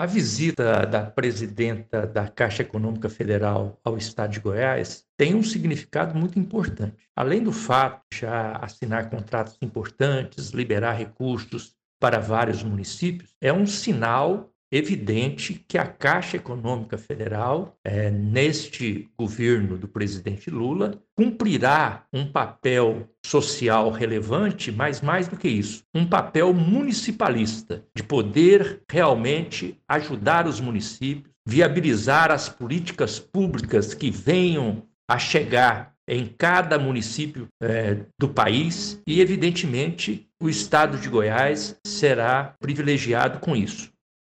A visita da presidenta da Caixa Econômica Federal ao estado de Goiás tem um significado muito importante. Além do fato de já assinar contratos importantes, liberar recursos para vários municípios, é um sinal evidente que a Caixa Econômica Federal, é, neste governo do presidente Lula, cumprirá um papel social relevante, mas mais do que isso, um papel municipalista, de poder realmente ajudar os municípios, viabilizar as políticas públicas que venham a chegar em cada município é, do país e, evidentemente, o estado de Goiás será privilegiado com isso.